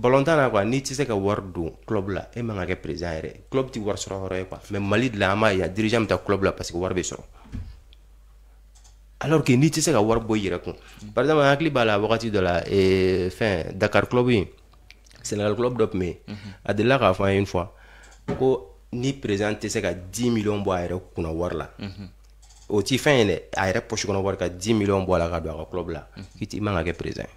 balontan na quoi n'i tɛ se ka wari don club la e man ka kɛ président yɛrɛ club tɛ wari sɔrɔ yɔrɔ ye quoi mais mali de la an b'a ye a dirigeant bɛ taa club la parce que wari bɛ sɔrɔ alors que n'i tɛ se ka wari bɔ i yɛrɛ kun par exemple hakili b'a la wagati dɔ la eh, fɛn dakar club in sénégal club dɔ tun bɛ yen a delila k'a fɔ an ye une fois ko ni président tɛ se ka 10 millions bɔ a yɛrɛ kunna wari la o mhm. ti fɛn ye dɛ a yɛrɛ poche kɔnɔ wari ka 10 millions bɔ a la ka don a ka club la mm man ka kɛ président ye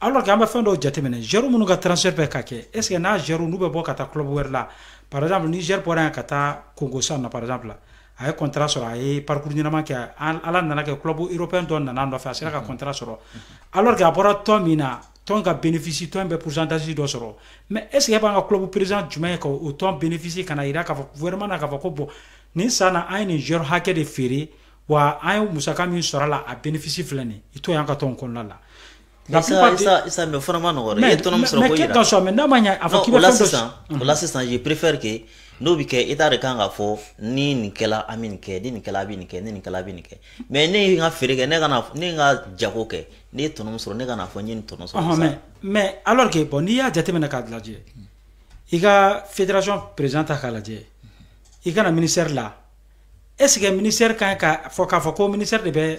alors que an bɛ fɛn dɔw jateminɛ zɛriw minnu ka transfert bɛ ka kɛ est ce que n'a zɛriw n'u bɛ bɔ ka taa club wɛrɛ la par exemple ni zɛri bɔra yan ka taa congo san na par exemple a ye contrat sɔrɔ a ye parcours ɲɛnama kɛ ala nana kɛ club européen dɔ nana ben a nɔfɛ a sera ka contrat sɔrɔ alors que a bɔra tɔn min na tɔn ka bénéfice tɔn bɛ pourcentage dɔ sɔrɔ mais est ce que e b'an ka club président jumɛn ye ka o tɔn bénéfice ka na yira k'a fɔ gouvernement na k'a fɔ ko bon nin san na an ye nin zɛri hakɛ de feere wa an ye musaka min sɔrɔ a la a bénéfice filɛ nin ye i to y'an ka tɔn kɔnɔna la o la sisan je préfère ke n'o bi kɛ i de kan k'a fɔ ni nin kɛla an bɛ nin kɛ ni nin kɛla a bɛ nin kɛ ni nin kɛla a bɛ nin kɛ mais ne ye n ka feere kɛ ne ka na ne ye n ka jago kɛ ne ye tɔnɔmu sɔrɔ ne ka na fɔ n ye nin tɔnɔ sɔrɔ sisan mais mais alors que bon n'i y'a jateminɛ k'a lajɛ i ka fédération président ta k'a lajɛ i ka na ministère la est ce que ministère kan ka fɔ k'a fɔ ko ministère de bɛ